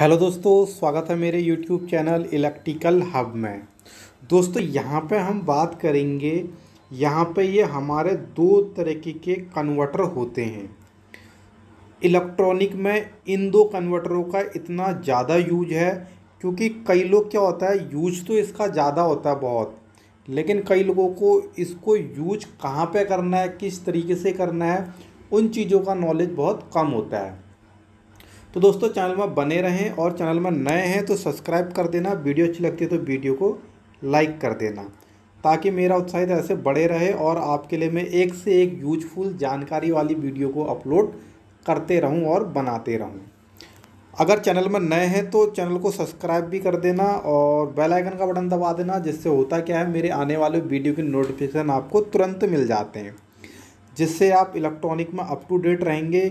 hello दोस्तों स्वागत है मेरे यूट्यूब चैनल इलेक्ट्रिकल हब में दोस्तों यहाँ पे हम बात करेंगे यहाँ पे ये हमारे दो तरीके के कन्वर्टर होते हैं इलेक्ट्रॉनिक में इन दो कन्वर्टरों का इतना ज़्यादा यूज है क्योंकि कई लोग क्या होता है यूज तो इसका ज़्यादा होता है बहुत लेकिन कई लोगों को इसको यूज कहाँ पर करना है किस तरीके से करना है उन चीज़ों का नॉलेज बहुत कम होता है तो दोस्तों चैनल में बने रहें और चैनल में नए हैं तो सब्सक्राइब कर देना वीडियो अच्छी लगती है तो वीडियो को लाइक कर देना ताकि मेरा उत्साहित ऐसे बढ़े रहे और आपके लिए मैं एक से एक यूजफुल जानकारी वाली वीडियो को अपलोड करते रहूं और बनाते रहूं अगर चैनल में नए हैं तो चैनल को सब्सक्राइब भी कर देना और बेल आइकन का बटन दबा देना जिससे होता क्या है मेरे आने वाले वीडियो के नोटिफिकेशन आपको तुरंत मिल जाते हैं जिससे आप इलेक्ट्रॉनिक में अप टू डेट रहेंगे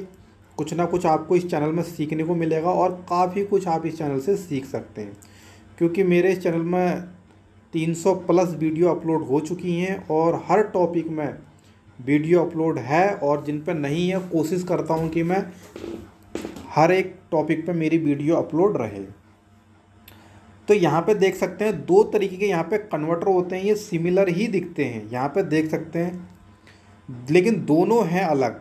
कुछ ना कुछ आपको इस चैनल में सीखने को मिलेगा और काफ़ी कुछ आप इस चैनल से सीख सकते हैं क्योंकि मेरे इस चैनल में 300 प्लस वीडियो अपलोड हो चुकी हैं और हर टॉपिक में वीडियो अपलोड है और जिन पर नहीं है कोशिश करता हूँ कि मैं हर एक टॉपिक पर मेरी वीडियो अपलोड रहे तो यहाँ पे देख सकते हैं दो तरीके के यहाँ पे कन्वर्टर होते हैं ये सिमिलर ही दिखते हैं यहाँ पे देख सकते हैं लेकिन दोनों हैं अलग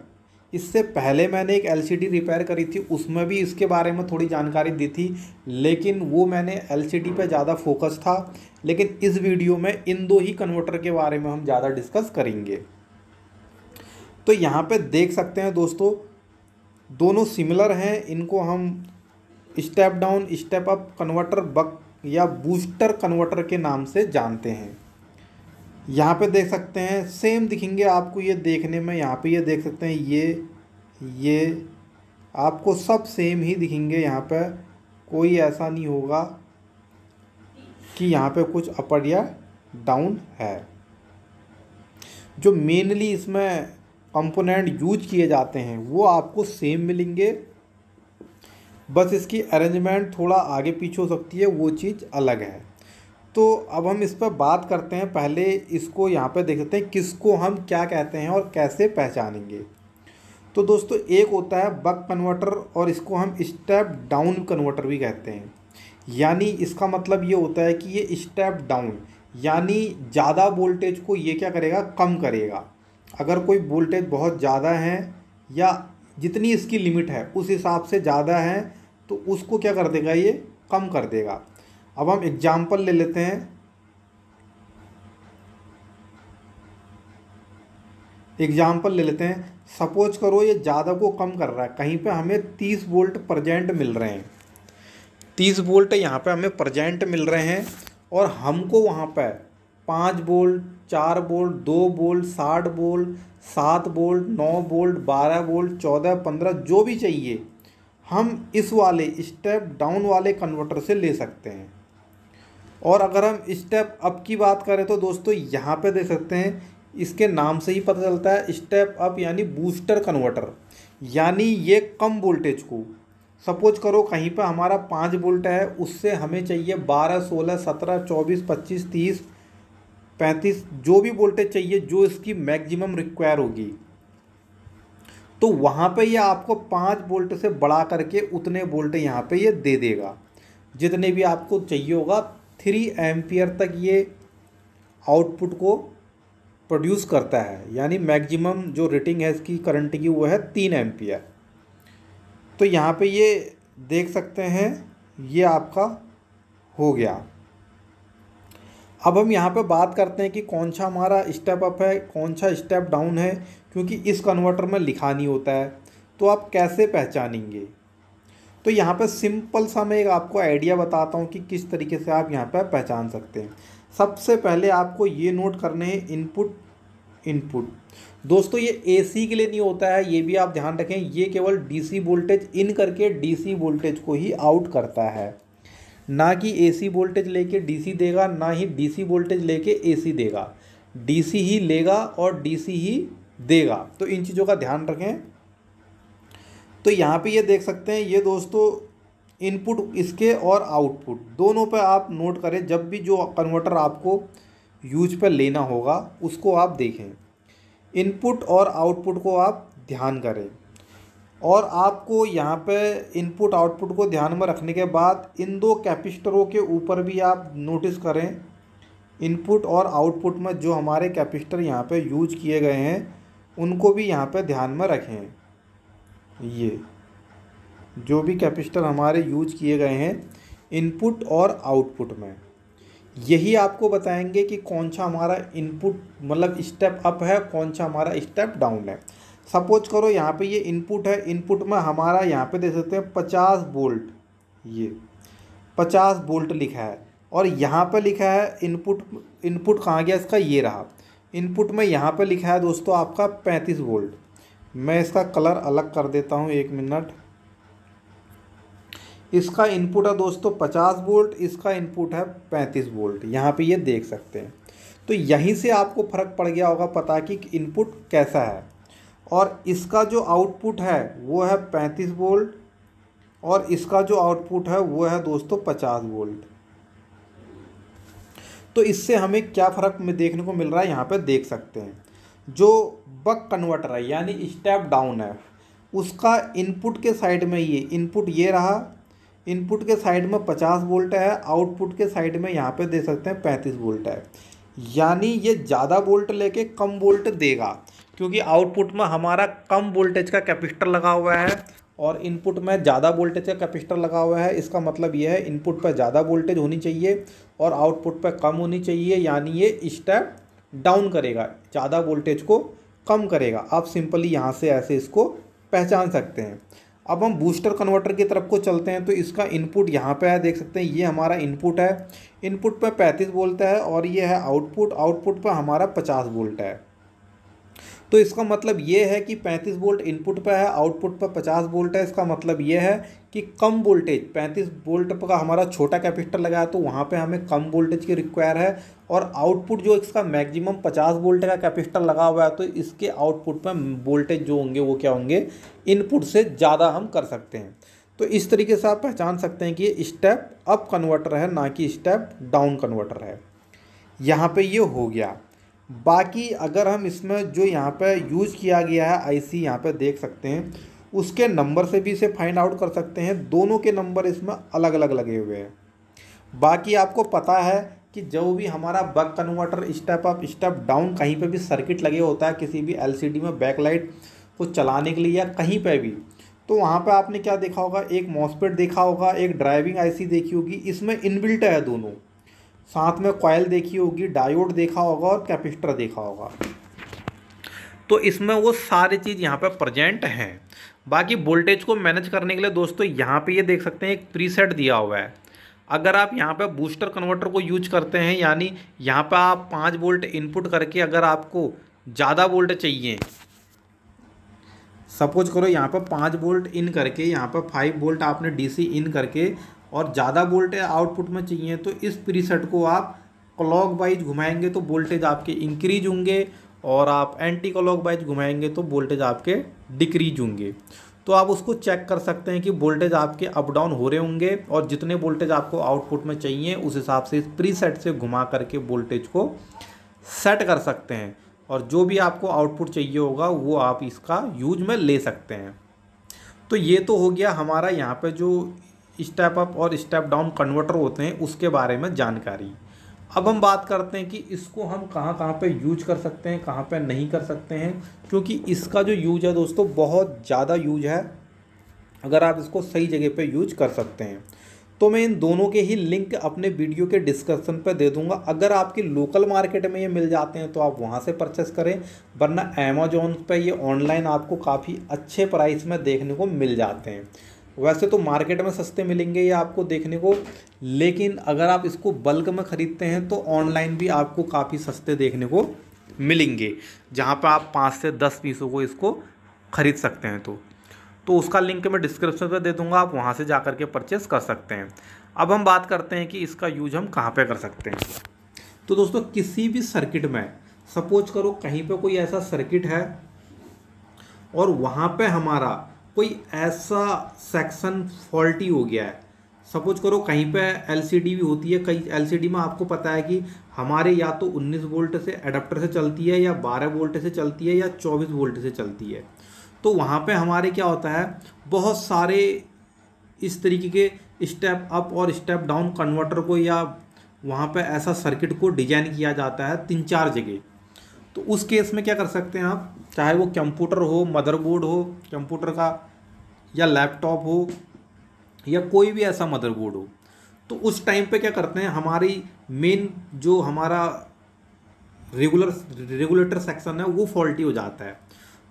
इससे पहले मैंने एक एलसीडी रिपेयर करी थी उसमें भी इसके बारे में थोड़ी जानकारी दी थी लेकिन वो मैंने एलसीडी पे ज़्यादा फोकस था लेकिन इस वीडियो में इन दो ही कन्वर्टर के बारे में हम ज़्यादा डिस्कस करेंगे तो यहाँ पे देख सकते हैं दोस्तों दोनों सिमिलर हैं इनको हम step down step up converter buck या बूस्टर कन्वर्टर के नाम से जानते हैं यहाँ पे देख सकते हैं सेम दिखेंगे आपको ये देखने में यहाँ पे ये देख सकते हैं ये ये आपको सब सेम ही दिखेंगे यहाँ पे कोई ऐसा नहीं होगा कि यहाँ पे कुछ अपर या डाउन है जो मेनली इसमें कंपोनेंट यूज किए जाते हैं वो आपको सेम मिलेंगे बस इसकी अरेंजमेंट थोड़ा आगे पीछे हो सकती है वो चीज़ अलग है तो अब हम इस पर बात करते हैं पहले इसको यहाँ पर देखते हैं किसको हम क्या कहते हैं और कैसे पहचानेंगे तो दोस्तों एक होता है बक कन्वर्टर और इसको हम स्टेप डाउन कन्वर्टर भी कहते हैं यानी इसका मतलब ये होता है कि ये स्टेप डाउन यानी ज़्यादा वोल्टेज को ये क्या करेगा कम करेगा अगर कोई वोल्टेज बहुत ज़्यादा है या जितनी इसकी लिमिट है उस हिसाब से ज़्यादा है तो उसको क्या कर देगा ये कम कर देगा अब हम एग्जाम्पल ले लेते हैं एग्जाम्पल ले लेते हैं सपोज करो ये ज़्यादा को कम कर रहा है कहीं पे हमें तीस वोल्ट प्रजेंट मिल रहे हैं तीस वोल्ट यहाँ पे हमें प्रजेंट मिल रहे हैं और हमको वहाँ पर पाँच बोल्ट चार बोल्ट दो बोल्ट साठ बोल्ट सात बोल्ट नौ बोल्ट बारह बोल्ट चौदह पंद्रह जो भी चाहिए हम इस वाले स्टेप डाउन वाले कन्वर्टर से ले सकते हैं और अगर हम स्टेप अप की बात करें तो दोस्तों यहाँ पे देख सकते हैं इसके नाम से ही पता चलता है स्टेप अप यानी बूस्टर कन्वर्टर यानी ये कम वोल्टेज को सपोज करो कहीं पर हमारा पाँच वोल्ट है उससे हमें चाहिए बारह सोलह सत्रह चौबीस पच्चीस तीस पैंतीस जो भी वोल्टेज चाहिए जो इसकी मैक्सिमम रिक्वायर होगी तो वहाँ पे ये आपको पाँच वोल्ट से बढ़ा करके उतने वोल्ट यहाँ पे ये दे देगा जितने भी आपको चाहिए होगा थ्री एम्पियर तक ये आउटपुट को प्रोड्यूस करता है यानी मैक्सिमम जो रेटिंग है इसकी करंट की वो है तीन एम्पियर तो यहाँ पे ये देख सकते हैं ये आपका हो गया अब हम यहाँ पे बात करते हैं कि कौन सा हमारा स्टेप अप है कौन सा स्टेप डाउन है क्योंकि इस कन्वर्टर में लिखा नहीं होता है तो आप कैसे पहचानेंगे तो यहाँ पर सिंपल सा मैं एक आपको आइडिया बताता हूँ कि किस तरीके से आप यहाँ पर पहचान सकते हैं सबसे पहले आपको ये नोट करने हैं इनपुट इनपुट दोस्तों ये एसी के लिए नहीं होता है ये भी आप ध्यान रखें ये केवल डीसी वोल्टेज इन करके डीसी वोल्टेज को ही आउट करता है ना कि एसी वोल्टेज लेके डीसी देगा ना ही डीसी वोल्टेज लेके एसी देगा डीसी ही लेगा और डीसी ही देगा तो इन चीज़ों का ध्यान रखें तो यहाँ पे ये देख सकते हैं ये दोस्तों इनपुट इसके और आउटपुट दोनों पे आप नोट करें जब भी जो कन्वर्टर आपको यूज पर लेना होगा उसको आप देखें इनपुट और आउटपुट को आप ध्यान करें और आपको यहाँ पे इनपुट आउटपुट को ध्यान में रखने के बाद इन दो कैपिस्टरों के ऊपर भी आप नोटिस करें इनपुट और आउटपुट में जो हमारे कैपिस्टर यहाँ पे यूज किए गए हैं उनको भी यहाँ पे ध्यान में रखें ये जो भी कैपेसिटर हमारे यूज किए गए हैं इनपुट और आउटपुट में यही आपको बताएंगे कि कौन सा हमारा इनपुट मतलब स्टेप अप है कौन सा हमारा स्टेप डाउन है सपोज करो यहाँ पे ये इनपुट है इनपुट में हमारा यहाँ पे दे सकते हैं पचास बोल्ट ये पचास बोल्ट लिखा है और यहाँ पे लिखा है इनपुट इनपुट कहाँ गया इसका ये रहा इनपुट में यहाँ पे लिखा है दोस्तों आपका पैंतीस वोल्ट मैं इसका कलर अलग कर देता हूँ एक मिनट इसका इनपुट है दोस्तों पचास वोल्ट इसका इनपुट है पैंतीस वोल्ट यहाँ पे ये देख सकते हैं तो यहीं से आपको फ़र्क पड़ गया होगा पता कि इनपुट कैसा है और इसका जो आउटपुट है वो है पैंतीस वोल्ट और इसका जो आउटपुट है वो है दोस्तों पचास वोल्ट तो इससे हमें क्या फ़र्क में देखने को मिल रहा है यहाँ पर देख सकते हैं जो बक कन्वर्टर है यानी स्टेप डाउन है उसका इनपुट के साइड में ये इनपुट ये रहा इनपुट के साइड में पचास वोल्ट है आउटपुट के साइड में यहाँ पे दे सकते हैं पैंतीस वोल्ट है यानी ये ज़्यादा वोल्ट लेके कम वोल्ट देगा क्योंकि आउटपुट में हमारा कम वोल्टेज का कैपेसिटर लगा हुआ है और इनपुट में ज़्यादा वोल्टेज का कैपेसिटर लगा हुआ है इसका मतलब यह है इनपुट पर ज़्यादा वोल्टेज होनी चाहिए और आउटपुट पर कम होनी चाहिए यानी ये स्टेप डाउन करेगा ज़्यादा वोल्टेज को कम करेगा आप सिंपली यहाँ से ऐसे इसको पहचान सकते हैं अब हम बूस्टर कन्वर्टर की तरफ को चलते हैं तो इसका इनपुट यहाँ पे है देख सकते हैं ये हमारा इनपुट है इनपुट पे 35 वोल्ट है और ये है आउटपुट आउटपुट पे हमारा 50 वोल्ट है तो इसका मतलब ये है कि 35 वोल्ट इनपुट पर है आउटपुट पर 50 वोल्ट है इसका मतलब ये है कि कम वोल्टेज 35 वोल्ट का हमारा छोटा कैपेसिटर लगा है तो वहाँ पे हमें कम वोल्टेज की रिक्वायर है और आउटपुट जो इसका मैक्सिमम 50 वोल्ट का कैपेसिटर लगा हुआ है तो इसके आउटपुट पर वोल्टेज जो होंगे वो क्या होंगे इनपुट से ज़्यादा हम कर सकते हैं तो इस तरीके से आप पहचान सकते हैं कि स्टेप अप कन्वर्टर है ना कि स्टेप डाउन कन्वर्टर है यहाँ पर ये हो गया बाकी अगर हम इसमें जो यहाँ पे यूज किया गया है आईसी यहाँ पर देख सकते हैं उसके नंबर से भी इसे फाइंड आउट कर सकते हैं दोनों के नंबर इसमें अलग अलग लगे हुए हैं बाकी आपको पता है कि जो भी हमारा buck converter step up step down कहीं पे भी सर्किट लगे होता है किसी भी एलसीडी में बैकलाइट को चलाने के लिए या कहीं पे भी तो वहाँ पे आपने क्या देखा होगा एक मॉसपेट देखा होगा एक ड्राइविंग आईसी देखी होगी इसमें इनबिल्ट है दोनों साथ में कॉयल देखी होगी डायोड देखा होगा और कैपेसिटर देखा होगा तो इसमें वो सारी चीज़ यहाँ पर प्रजेंट हैं बाकी वोल्टेज को मैनेज करने के लिए दोस्तों यहाँ पे ये देख सकते हैं एक प्रीसेट दिया हुआ है अगर आप यहाँ पे बूस्टर कन्वर्टर को यूज करते हैं यानी यहाँ पे आप पाँच वोल्ट इनपुट करके अगर आपको ज़्यादा वोल्ट चाहिए सपोज करो यहाँ पर पाँच वोल्ट इन करके यहाँ पर फाइव वोल्ट आपने डीसी इन करके और ज़्यादा वोल्टेज आउटपुट में चाहिए तो इस प्रीसेट को आप क्लॉक वाइज घुमाएंगे तो वोल्टेज आपके इंक्रीज होंगे और आप एंटी क्लॉक वाइज घुमाएंगे तो वोल्टेज आपके डिक्रीज होंगे तो आप उसको चेक कर सकते हैं कि वोल्टेज आपके अप डाउन हो रहे होंगे और जितने वोल्टेज आपको आउटपुट में चाहिए उस हिसाब से इस प्री सेट से घुमा करके वोल्टेज को सेट कर सकते हैं और जो भी आपको आउटपुट चाहिए होगा वो आप इसका यूज में ले सकते हैं तो ये तो हो गया हमारा यहाँ पे जो स्टेप अप और स्टेप डाउन कन्वर्टर होते हैं उसके बारे में जानकारी अब हम बात करते हैं कि इसको हम कहाँ कहाँ पे यूज कर सकते हैं कहाँ पे नहीं कर सकते हैं क्योंकि इसका जो यूज है दोस्तों बहुत ज़्यादा यूज है अगर आप इसको सही जगह पे यूज कर सकते हैं तो मैं इन दोनों के ही लिंक अपने वीडियो के डिस्क्रिप्शन पर दे दूंगा अगर आपके लोकल मार्केट में ये मिल जाते हैं तो आप वहाँ से परचेस करें वरना अमेजोन पर ये ऑनलाइन आपको काफ़ी अच्छे प्राइस में देखने को मिल जाते हैं वैसे तो मार्केट में सस्ते मिलेंगे ये आपको देखने को लेकिन अगर आप इसको बल्क में ख़रीदते हैं तो ऑनलाइन भी आपको काफ़ी सस्ते देखने को मिलेंगे जहाँ पर आप पाँच से दस पीसों को इसको ख़रीद सकते हैं तो तो उसका लिंक मैं डिस्क्रिप्शन पर दे दूँगा आप वहाँ से जा कर के परचेस कर सकते हैं अब हम बात करते हैं कि इसका यूज हम कहाँ पर कर सकते हैं तो दोस्तों किसी भी सर्किट में सपोज करो कहीं पे कोई ऐसा सर्किट है और वहाँ पे हमारा कोई ऐसा सेक्शन फॉल्टी हो गया है सपोज करो कहीं पे एलसीडी भी होती है कहीं एलसीडी में आपको पता है कि हमारे या तो 19 वोल्ट से एडाप्टर से चलती है या 12 वोल्ट से चलती है या 24 वोल्ट से चलती है तो वहाँ पे हमारे क्या होता है बहुत सारे इस तरीके के स्टेप अप और स्टेप डाउन कन्वर्टर को या वहाँ पे ऐसा सर्किट को डिजाइन किया जाता है तीन चार जगह तो उस केस में क्या कर सकते हैं आप चाहे वो कंप्यूटर हो मदरबोर्ड हो कंप्यूटर का या लैपटॉप हो या कोई भी ऐसा मदरबोर्ड हो तो उस टाइम पे क्या करते हैं हमारी मेन जो हमारा रेगुलर रेगुलेटर सेक्शन है वो फॉल्टी हो जाता है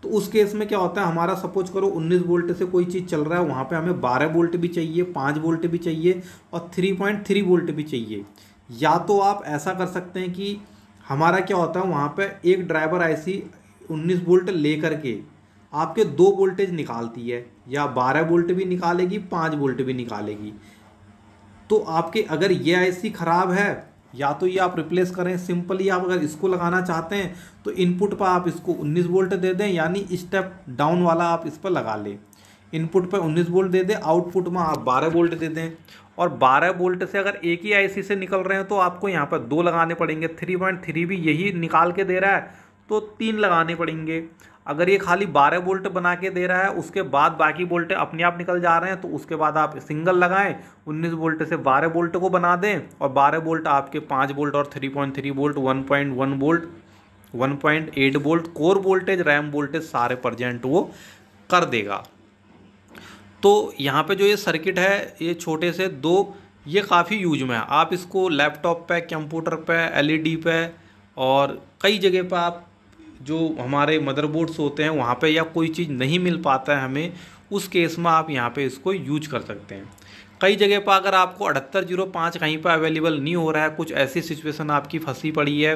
तो उस केस में क्या होता है हमारा सपोज करो 19 वोल्ट से कोई चीज़ चल रहा है वहाँ पे हमें 12 वोल्ट भी चाहिए 5 वोल्ट भी चाहिए और 3.3 वोल्ट भी चाहिए या तो आप ऐसा कर सकते हैं कि हमारा क्या होता है वहाँ पे एक ड्राइवर आईसी 19 वोल्ट लेकर के आपके दो वोल्टेज निकालती है या 12 वोल्ट भी निकालेगी 5 वोल्ट भी निकालेगी तो आपके अगर ये आईसी ख़राब है या तो ये आप रिप्लेस करें सिंपली आप अगर इसको लगाना चाहते हैं तो इनपुट पर आप इसको 19 वोल्ट दे दें यानी स्टेप डाउन वाला आप इस पर लगा लें इनपुट पे 19 वोल्ट दे दें आउटपुट में आप 12 वोल्ट दे दें और 12 वोल्ट से अगर एक ही आईसी से निकल रहे हैं तो आपको यहाँ पर दो लगाने पड़ेंगे थ्री पॉइंट थ्री भी यही निकाल के दे रहा है तो तीन लगाने पड़ेंगे अगर ये खाली बारह वोल्ट बना के दे रहा है उसके बाद बाकी वोल्ट अपने आप निकल जा रहे हैं तो उसके बाद आप सिंगल लगाएं उन्नीस वोल्ट से बारह वोल्ट को बना दें और बारह वोल्ट आपके पाँच वोल्ट और three point three volt one point one volt one point eight volt core voltage RAM voltage सारे प्रजेंट वो कर देगा तो यहाँ पे जो ये सर्किट है ये छोटे से दो ये काफ़ी यूज में है आप इसको लैपटॉप पे कंप्यूटर पे एलईडी e पे और कई जगह पे आप जो हमारे मदरबोर्ड्स होते हैं वहाँ पे या कोई चीज़ नहीं मिल पाता है हमें उस केस में आप यहाँ पे इसको यूज कर सकते हैं कई जगह पर अगर आपको अठहत्तर जीरो पाँच कहीं पर अवेलेबल नहीं हो रहा है कुछ ऐसी सिचुएशन आपकी फंसी पड़ी है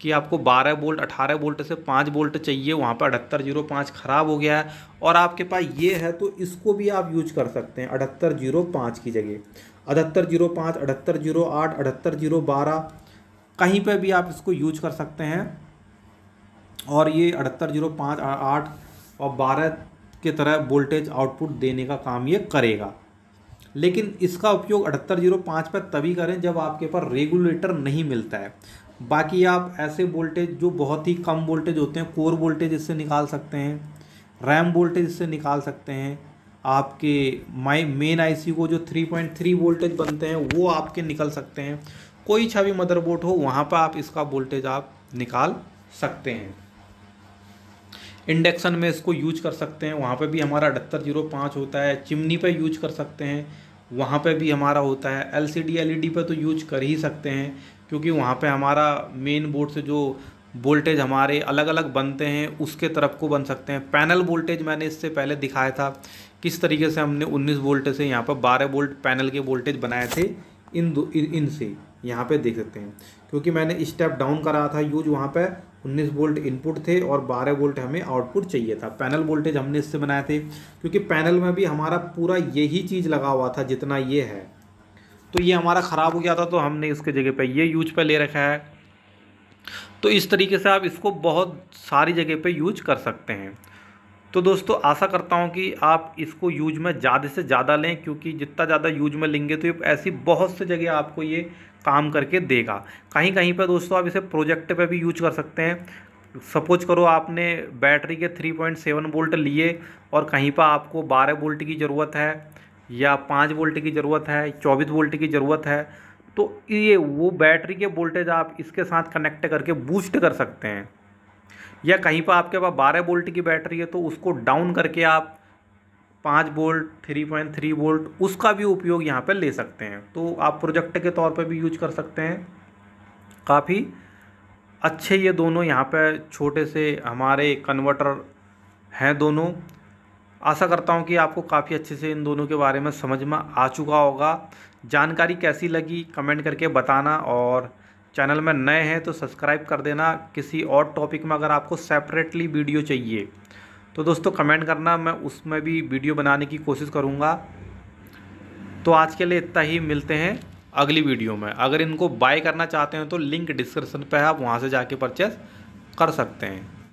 कि आपको 12 बोल्ट 18 बोल्ट से 5 बोल्ट चाहिए वहाँ पर अठहत्तर जीरो पाँच ख़राब हो गया है और आपके पास ये है तो इसको भी आप यूज कर सकते हैं अठहत्तर जीरो पाँच की जगह अठहत्तर जीरो पाँच अठहत्तर जीरो आठ अठहत्तर जीरो बारह कहीं पर भी आप इसको यूज कर सकते हैं और ये अठहत्तर जीरो पाँच आठ और बारह के तरह वोल्टेज आउटपुट देने का काम ये करेगा लेकिन इसका उपयोग अठहत्तर जीरो पाँच पर तभी करें जब आपके पास रेगुलेटर नहीं मिलता है बाकी आप ऐसे वोल्टेज जो बहुत ही कम वोल्टेज होते हैं कोर वोल्टेज इससे निकाल सकते हैं रैम वोल्टेज इससे निकाल सकते हैं आपके माई मेन आईसी को जो 3.3 वोल्टेज बनते हैं वो आपके निकल सकते हैं कोई छवि मदरबोर्ड हो वहाँ पर आप इसका वोल्टेज आप निकाल सकते हैं इंडक्शन में इसको यूज कर सकते हैं वहाँ पे भी हमारा अठहत्तर जीरो पाँच होता है चिमनी पे यूज कर सकते हैं वहाँ पे भी हमारा होता है L C D L E D पर तो यूज कर ही सकते हैं क्योंकि वहाँ पे हमारा मेन बोर्ड से जो वोल्टेज हमारे अलग अलग बनते हैं उसके तरफ को बन सकते हैं पैनल वोल्टेज मैंने इससे पहले दिखाया था किस तरीके से हमने 19 वोल्ट से यहाँ पर 12 वोल्ट पैनल के वोल्टेज बनाए थे इन दो इन, से यहाँ पर देख सकते हैं क्योंकि मैंने स्टेप डाउन करा था यूज वहाँ पर उन्नीस वोल्ट इनपुट थे और बारह वोल्ट हमें आउटपुट चाहिए था पैनल वोल्टेज हमने इससे बनाए थे क्योंकि पैनल में भी हमारा पूरा यही चीज़ लगा हुआ था जितना ये है तो ये हमारा ख़राब हो गया था तो हमने इसके जगह पर ये यूज पर ले रखा है तो इस तरीके से आप इसको बहुत सारी जगह पे यूज कर सकते हैं तो दोस्तों आशा करता हूँ कि आप इसको यूज में ज़्यादा से ज़्यादा लें क्योंकि जितना ज़्यादा यूज में लेंगे तो ये ऐसी बहुत सी जगह आपको ये काम करके देगा कहीं कहीं पर दोस्तों आप इसे प्रोजेक्ट पर भी यूज कर सकते हैं सपोज करो आपने बैटरी के 3.7 वोल्ट लिए और कहीं पर आपको 12 वोल्ट की ज़रूरत है या पाँच वोल्ट की ज़रूरत है चौबीस वोल्ट की ज़रूरत है तो ये वो बैटरी के वोल्टेज आप इसके साथ कनेक्ट करके बूस्ट कर सकते हैं या कहीं पर आपके पास बारह बोल्ट की बैटरी है तो उसको डाउन करके आप पाँच volt three point three volt उसका भी उपयोग यहाँ पर ले सकते हैं तो आप प्रोजेक्ट के तौर पर भी यूज कर सकते हैं काफ़ी अच्छे ये दोनों यहाँ पर छोटे से हमारे कन्वर्टर हैं दोनों आशा करता हूँ कि आपको काफ़ी अच्छे से इन दोनों के बारे में समझ में आ चुका होगा जानकारी कैसी लगी कमेंट करके बताना और चैनल में नए हैं तो सब्सक्राइब कर देना किसी और टॉपिक में अगर आपको सेपरेटली वीडियो चाहिए तो दोस्तों कमेंट करना मैं उसमें भी वीडियो बनाने की कोशिश करूँगा तो आज के लिए इतना ही मिलते हैं अगली वीडियो में अगर इनको बाय करना चाहते हैं तो लिंक डिस्क्रिप्शन पर आप वहाँ से जाके परचेस कर सकते हैं